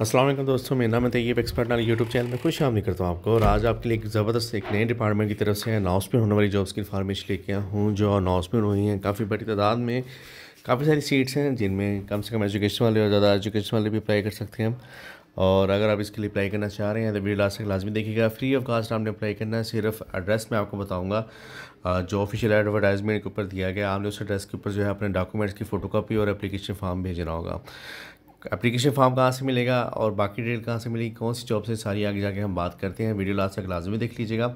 असलम दोस्तों मेरा नाम है तैयब एक्सपर्ट नाल यूट्यूब चैनल में खुश आमदी करता हूँ आपको और आज आपके लिए एक ज़बरदस्त एक नए डिपार्टमेंट की तरफ से अनाउंस में होने वाली जॉब्स की इन्फॉर्मेशन लेके आया हूँ जो अनाउंसमेंट हुई हैं काफ़ी बड़ी तादाद में काफ़ी सारी सीट्स हैं जिनमें कम से कम एजुकेशन वाले और ज़्यादा एजुकेशन वाले भी अप्लाई कर सकते हैं और अगर आप इसके लिए अप्लाई करना चाह रहे हैं तो वीडियो लास्ट तक लाजमी देखिएगा फ्री ऑफ कास्ट आपने अप्लाई करना है सिर्फ एड्रेस मैं आपको बताऊंगा जो ऑफिशियल एडवर्टाइजमेंट के ऊपर दिया गया आपने उस एड्रेस के ऊपर जो है अपने डॉक्यूमेंट्स की फोटोकॉपी और एप्लीकेशन फॉर्म भेजना होगा एप्लीकेशन फॉर्म कहाँ से मिलेगा और बाकी डिटेल कहाँ से मिलेगी कौन सी जॉब से सारी आगे जाके हम बात करते हैं वीडियो लास्ट तक लाजमी देख लीजिएगा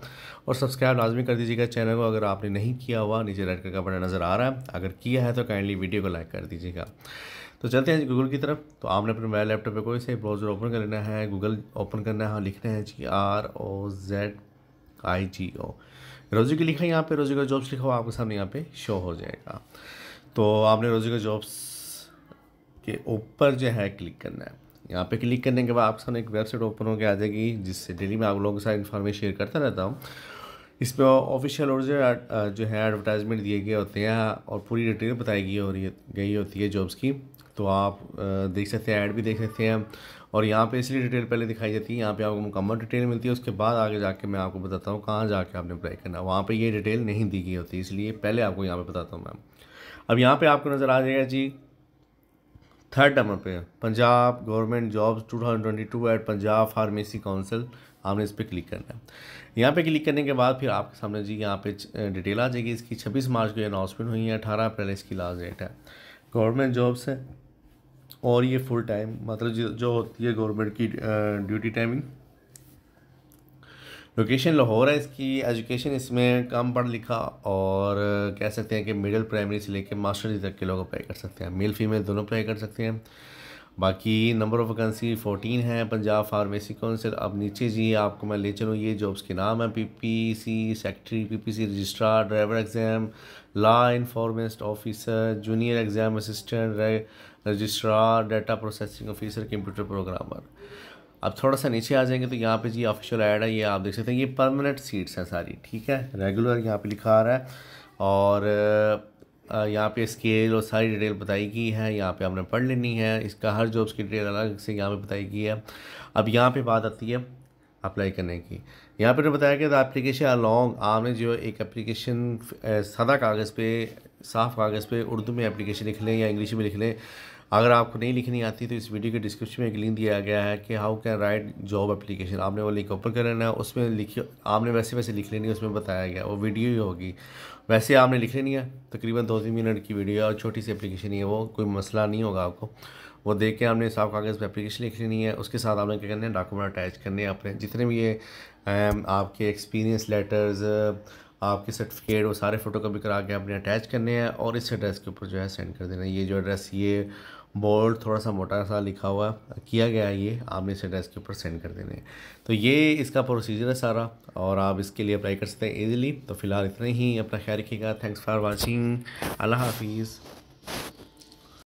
और सब्सक्राइब लाजमी कर दीजिएगा चैनल को अगर आपने नहीं किया हुआ नीचे रेड कलर का बटन नज़र आ रहा है अगर किया है तो काइंडली वीडियो को लाइक कर दीजिएगा तो चलते हैं गूगल की तरफ तो आपने अपने मोबाइल लैपटॉप पर कोई से ब्राउज़र ओपन कर लेना है गूगल ओपन करना है लिखना है जी आर ओ जेड आई जी ओ रोजी की लिखा है यहाँ पर रोजी का जॉब्स लिखा हुआ आपके सामने यहाँ पे शो हो जाएगा तो आपने रोजी का जॉब्स के ऊपर जो है क्लिक करना है यहाँ पे क्लिक करने के बाद आप सामने एक वेबसाइट ओपन होकर आ जाएगी जिससे डेली मैं आप लोगों के साथ इन्फॉर्मेशन शेयर करता रहता हूँ इस पर ऑफिशियल और जो है एडवर्टाइजमेंट दिए गए होते हैं और पूरी डिटेल बताई गई हो गई होती है जॉब्स की तो आप देख सकते हैं ऐड भी देख सकते हैं और यहाँ पे इसलिए डिटेल पहले दिखाई जाती है यहाँ पे आपको मुकम्मल डिटेल मिलती है उसके बाद आगे जाके मैं आपको बताता हूँ कहाँ जाके आपने अप्लाई करना वहाँ पे ये डिटेल नहीं दी गई होती इसलिए पहले आपको यहाँ पे बताता हूँ मैम अब यहाँ पे आपको नज़र आ जाएगा जी थर्ड नंबर पे Punjab government jobs 2022 at Punjab pharmacy council आपने इस पर क्लिक करना है यहाँ पे क्लिक करने के बाद फिर आपके सामने जी यहाँ पे डिटेल आ जाएगी इसकी 26 मार्च को अनाउंसमेंट हुई है 18 अप्रैल इसकी लास्ट डेट है गवर्नमेंट जॉब्स है और ये फुल टाइम मतलब जो होती है गवर्नमेंट की ड्यूटी टाइमिंग लोकेशन लाहौर है इसकी एजुकेशन इसमें कम पढ़ लिखा और कह सकते हैं कि मिडिल प्राइमरी से लेकर मास्टर्स तक के लोग अप्लाई कर सकते हैं मेल फीमेल दोनों अप्लाई कर सकते हैं बाकी नंबर ऑफ़ वैकेंसी 14 है पंजाब फार्मेसी काउंसिल अब नीचे जी आपको मैं ले चलूँ ये जॉब्स के नाम है PPC secretary PPC registrar driver exam law इन्फॉर्मेस्ट officer junior exam assistant registrar data processing officer computer programmer अब थोड़ा सा नीचे आ जाएंगे तो यहाँ पे जी ऑफिशियल ऐड है ये आप देख सकते हैं ये परमानेंट सीट्स हैं सारी ठीक है रेगुलर यहाँ पे लिखा आ रहा है और यहाँ पे स्केल और सारी डिटेल बताई गई है यहाँ पे आपने पढ़ लेनी है इसका हर जॉब्स की डिटेल अलग से यहाँ पे बताई गई है अब यहाँ पे बात आती है अप्लाई करने की यहाँ पर बताया गया था एप्लीकेशन अलॉन्ग आपने जो एक एप्लीकेशन सदा कागज़ पर साफ कागज़ पे उर्दू में एप्लीकेशन लिख लें या इंग्लिश में लिख लें अगर आपको नहीं लिखनी आती तो इस वीडियो के डिस्क्रिप्शन में एक लिंक दिया गया है कि how can write job application आपने वो लिंक ओपन कर लेना है उसमें लिखी आपने वैसे वैसे लिख लेनी है उसमें बताया गया वो वीडियो ही होगी वैसे आपने लिख लेनी है तकरीबन दो तीन मिनट की वीडियो और छोटी सी एप्लीकेशन ही है वो कोई मसला नहीं होगा आपको वो देख के आपने साफ कागज़ पर एप्लीकेशन लिख लेनी है उसके साथ आपने क्या करना है डॉक्यूमेंट अटैच करने हैं अपने जितने भी ये आपके एक्सपीरियंस लेटर्स आपके सर्टिफिकेट वो सारे फ़ोटो कॉपी करा के आपने अटैच करने हैं और इस एड्रेस के ऊपर जो है सेंड कर देना है ये जो एड्रेस ये बोर्ड थोड़ा सा मोटा सा लिखा हुआ किया गया है ये आपने इस एड्रेस के ऊपर सेंड कर देने हैं तो ये इसका प्रोसीजर है सारा और आप इसके लिए अप्लाई कर सकते हैं ईजिली तो फिलहाल इतना ही अपना ख्याल रखिएगा थैंक्स फॉर वॉचिंग अल्लाह हाफिज़